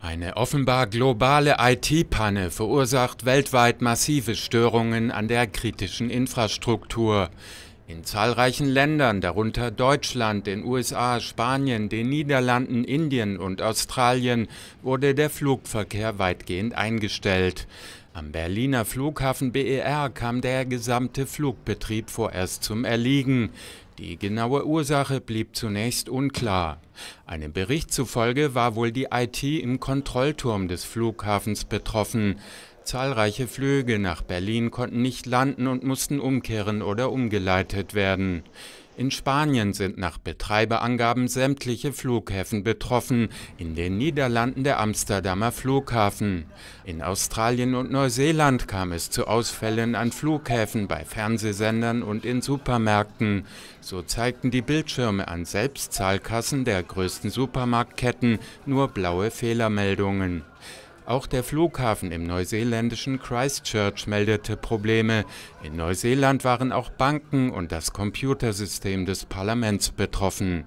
Eine offenbar globale IT-Panne verursacht weltweit massive Störungen an der kritischen Infrastruktur. In zahlreichen Ländern, darunter Deutschland, den USA, Spanien, den Niederlanden, Indien und Australien, wurde der Flugverkehr weitgehend eingestellt. Am Berliner Flughafen BER kam der gesamte Flugbetrieb vorerst zum Erliegen. Die genaue Ursache blieb zunächst unklar. Einem Bericht zufolge war wohl die IT im Kontrollturm des Flughafens betroffen. Zahlreiche Flüge nach Berlin konnten nicht landen und mussten umkehren oder umgeleitet werden. In Spanien sind nach Betreiberangaben sämtliche Flughäfen betroffen, in den Niederlanden der Amsterdamer Flughafen. In Australien und Neuseeland kam es zu Ausfällen an Flughäfen, bei Fernsehsendern und in Supermärkten. So zeigten die Bildschirme an Selbstzahlkassen der größten Supermarktketten nur blaue Fehlermeldungen. Auch der Flughafen im neuseeländischen Christchurch meldete Probleme. In Neuseeland waren auch Banken und das Computersystem des Parlaments betroffen.